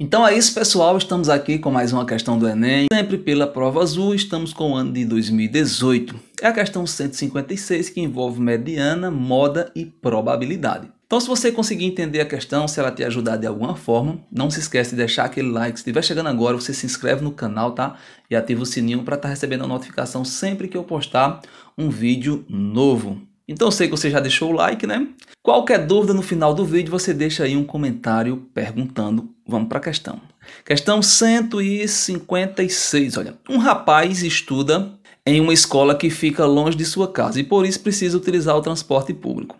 Então é isso, pessoal. Estamos aqui com mais uma questão do Enem. Sempre pela prova azul, estamos com o ano de 2018. É a questão 156 que envolve mediana, moda e probabilidade. Então, se você conseguir entender a questão, se ela te ajudar de alguma forma, não se esquece de deixar aquele like. Se estiver chegando agora, você se inscreve no canal, tá? E ativa o sininho para estar tá recebendo a notificação sempre que eu postar um vídeo novo. Então sei que você já deixou o like, né? Qualquer dúvida no final do vídeo, você deixa aí um comentário perguntando. Vamos para a questão. Questão 156, olha. Um rapaz estuda em uma escola que fica longe de sua casa e por isso precisa utilizar o transporte público.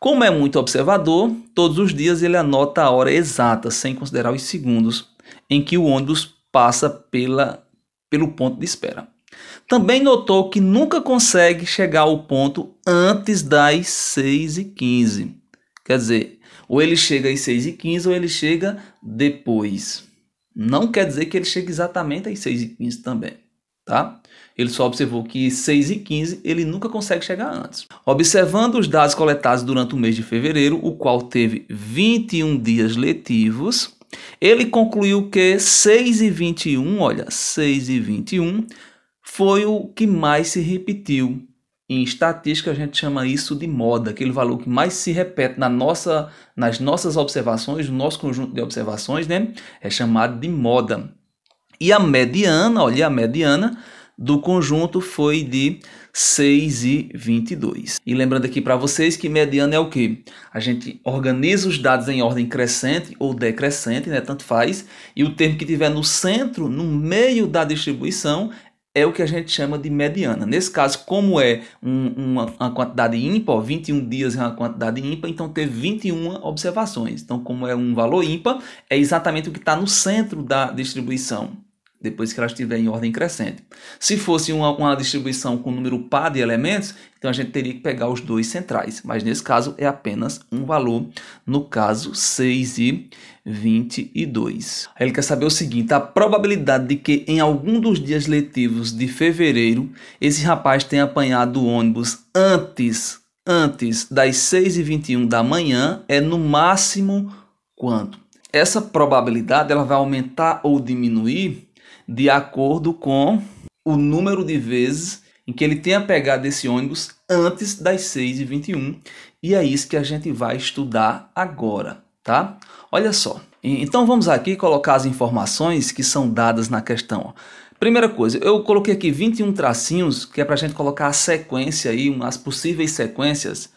Como é muito observador, todos os dias ele anota a hora exata, sem considerar os segundos, em que o ônibus passa pela, pelo ponto de espera. Também notou que nunca consegue chegar ao ponto antes das 6 h 15. Quer dizer, ou ele chega às 6 h 15 ou ele chega depois. Não quer dizer que ele chegue exatamente às 6 h 15 também. Tá? Ele só observou que 6 e 15 ele nunca consegue chegar antes. Observando os dados coletados durante o mês de fevereiro, o qual teve 21 dias letivos, ele concluiu que 6 e 21, olha, 6 e 21 foi o que mais se repetiu. Em estatística a gente chama isso de moda, aquele valor que mais se repete na nossa, nas nossas observações, no nosso conjunto de observações, né? É chamado de moda. E a mediana, olha, a mediana do conjunto foi de 6,22. E lembrando aqui para vocês que mediana é o que? A gente organiza os dados em ordem crescente ou decrescente, né? tanto faz, e o termo que tiver no centro, no meio da distribuição, é o que a gente chama de mediana. Nesse caso, como é um, uma, uma, quantidade ímpar, 21 dias é uma quantidade ímpar, então teve 21 observações. Então, como é um valor ímpar, é exatamente o que está no centro da distribuição, depois que ela estiver em ordem crescente. Se fosse uma, uma distribuição com número par de elementos, então a gente teria que pegar os dois centrais, mas nesse caso é apenas um valor, no caso 6 e 22. Ele quer saber o seguinte: a probabilidade de que em algum dos dias letivos de fevereiro esse rapaz tenha apanhado o ônibus antes, antes das 6h21 da manhã é no máximo quanto? Essa probabilidade ela vai aumentar ou diminuir de acordo com o número de vezes em que ele tenha pegado esse ônibus antes das 6h21. E é isso que a gente vai estudar agora tá? Olha só. Então vamos aqui colocar as informações que são dadas na questão. Primeira coisa, eu coloquei aqui 21 tracinhos, que é para a gente colocar a sequência aí, as possíveis sequências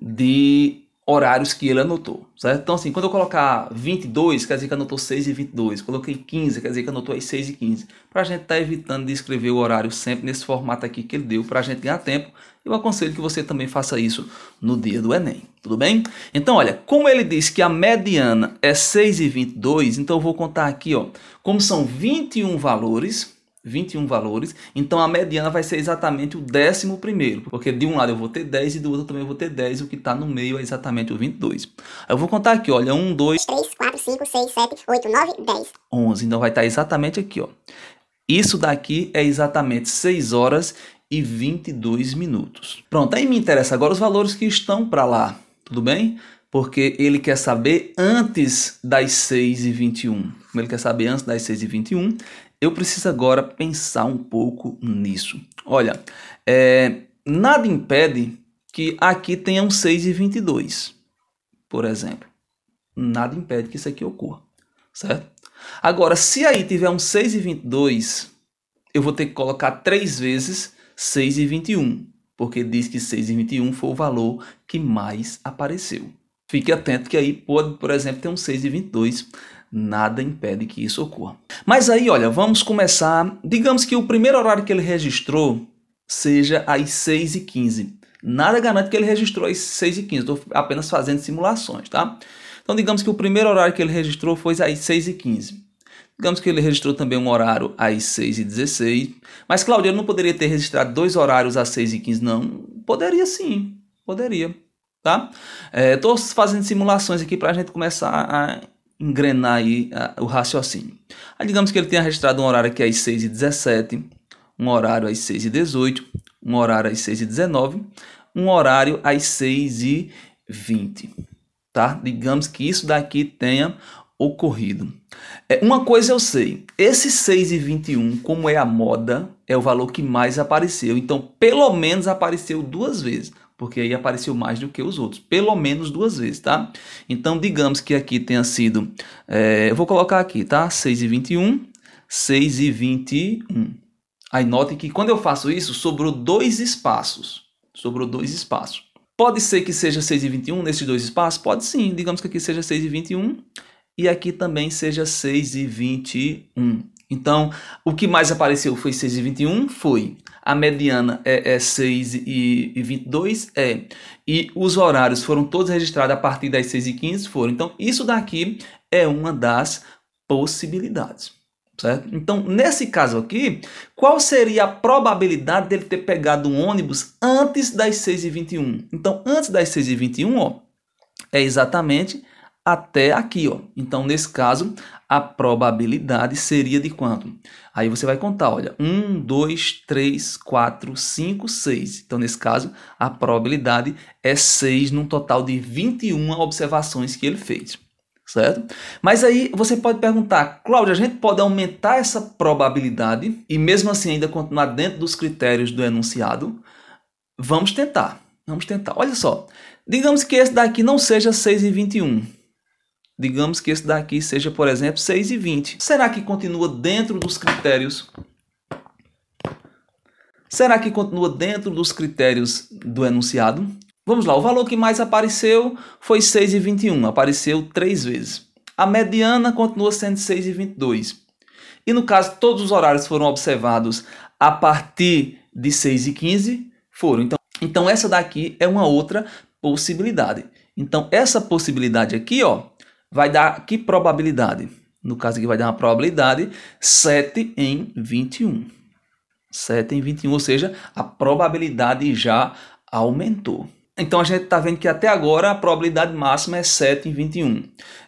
de horários que ele anotou, certo? Então, assim, quando eu colocar 22, quer dizer que anotou 6 e 22. Coloquei 15, quer dizer que anotou as 6 e 15. Para a gente estar tá evitando de escrever o horário sempre nesse formato aqui que ele deu, para a gente ganhar tempo. Eu aconselho que você também faça isso no dia do Enem, tudo bem? Então, olha, como ele diz que a mediana é 6 e 22, então eu vou contar aqui, ó, como são 21 valores, 21 valores, então a mediana vai ser exatamente o décimo primeiro, porque de um lado eu vou ter 10 e do outro também eu vou ter 10, o que está no meio é exatamente o 22. Eu vou contar aqui, olha, 1, 2, 3, 4, 5, 6, 7, 8, 9, 10, 11, então vai estar tá exatamente aqui, ó. Isso daqui é exatamente 6 horas e 22 minutos. Pronto, aí me interessa agora os valores que estão para lá, tudo bem? Porque ele quer saber antes das 6 e 21. Como ele quer saber antes das 6 e 21, eu preciso agora pensar um pouco nisso. Olha, é, nada impede que aqui tenha um 6 e 22, por exemplo. Nada impede que isso aqui ocorra, certo? Agora, se aí tiver um 6 e 22, eu vou ter que colocar 3 vezes 6 e 21, porque diz que 6 e 21 foi o valor que mais apareceu. Fique atento que aí pode, por exemplo, ter um 6 de 22. Nada impede que isso ocorra. Mas aí, olha, vamos começar. Digamos que o primeiro horário que ele registrou seja às 6 e 15 Nada garante que ele registrou às 6 e 15 Estou apenas fazendo simulações, tá? Então, digamos que o primeiro horário que ele registrou foi às 6 e 15 Digamos que ele registrou também um horário às 6 e 16 Mas, Claudio, ele não poderia ter registrado dois horários às 6 e 15 não? Poderia sim, poderia tá? Estou é, fazendo simulações aqui para a gente começar a engrenar aí a, o raciocínio. Aí digamos que ele tenha registrado um horário aqui às 6h17, um horário às 6h18, um horário às 6h19, um horário às 6h20, tá? Digamos que isso daqui tenha ocorrido. É, uma coisa eu sei, esse 6h21, como é a moda, é o valor que mais apareceu. Então, pelo menos apareceu duas vezes porque aí apareceu mais do que os outros, pelo menos duas vezes, tá? Então, digamos que aqui tenha sido, é, eu vou colocar aqui, tá? 6 e 21, 6 e 21. Aí notem que quando eu faço isso, sobrou dois espaços, sobrou dois espaços. Pode ser que seja 6 e 21 nesses dois espaços? Pode sim, digamos que aqui seja 6 e 21 e aqui também seja 6 e 21. Então, o que mais apareceu foi 6 e 21, foi a mediana é, é 6 e, 22, é. E os horários foram todos registrados a partir das 6 e 15, foram. Então, isso daqui é uma das possibilidades. Certo? Então, nesse caso aqui, qual seria a probabilidade dele ter pegado um ônibus antes das 6h21? Então, antes das 6h21, ó, é exatamente até aqui. Ó. Então, nesse caso, a probabilidade seria de quanto? Aí você vai contar, olha, 1, 2, 3, 4, 5, 6. Então, nesse caso, a probabilidade é 6 num total de 21 observações que ele fez. Certo? Mas aí você pode perguntar, Cláudia, a gente pode aumentar essa probabilidade e mesmo assim ainda continuar dentro dos critérios do enunciado? Vamos tentar, vamos tentar. Olha só, digamos que esse daqui não seja 6 e 21, Digamos que esse daqui seja, por exemplo, 6,20. Será que continua dentro dos critérios? Será que continua dentro dos critérios do enunciado? Vamos lá, o valor que mais apareceu foi 6,21, apareceu três vezes. A mediana continua sendo 6,22. E no caso, todos os horários foram observados a partir de 6h15? foram. Então, então essa daqui é uma outra possibilidade. Então essa possibilidade aqui, ó, vai dar que probabilidade? No caso aqui vai dar uma probabilidade 7 em 21. 7 em 21, ou seja, a probabilidade já aumentou. Então a gente está vendo que até agora a probabilidade máxima é 7 em 21.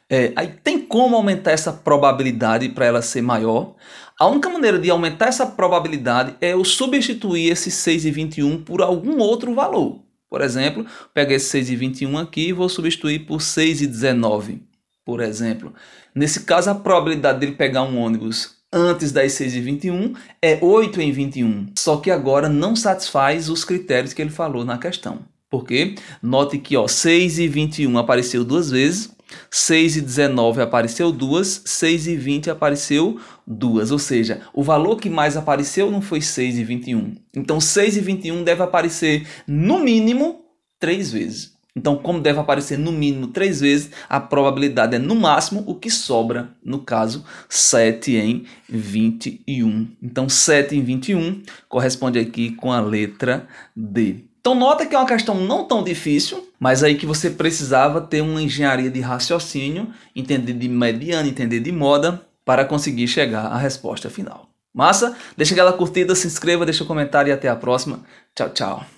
É, aí tem como aumentar essa probabilidade para ela ser maior? A única maneira de aumentar essa probabilidade é eu substituir esse 6 em 21 por algum outro valor. Por exemplo, pego esse 6 em 21 aqui e vou substituir por 6 em 19 por exemplo. Nesse caso, a probabilidade dele pegar um ônibus antes das 6h21 é 8 em 21, só que agora não satisfaz os critérios que ele falou na questão. Porque note que ó, 6 e 21 apareceu duas vezes, 6 e 19 apareceu duas, 6 e 20 apareceu duas, ou seja, o valor que mais apareceu não foi 6 e 21. Então 6 e 21 deve aparecer no mínimo três vezes. Então, como deve aparecer no mínimo três vezes, a probabilidade é no máximo o que sobra, no caso, 7 em 21. Então, 7 em 21 corresponde aqui com a letra D. Então, nota que é uma questão não tão difícil, mas aí que você precisava ter uma engenharia de raciocínio, entender de mediana, entender de moda, para conseguir chegar à resposta final. Massa? Deixa aquela curtida, se inscreva, deixa o um comentário e até a próxima. Tchau, tchau.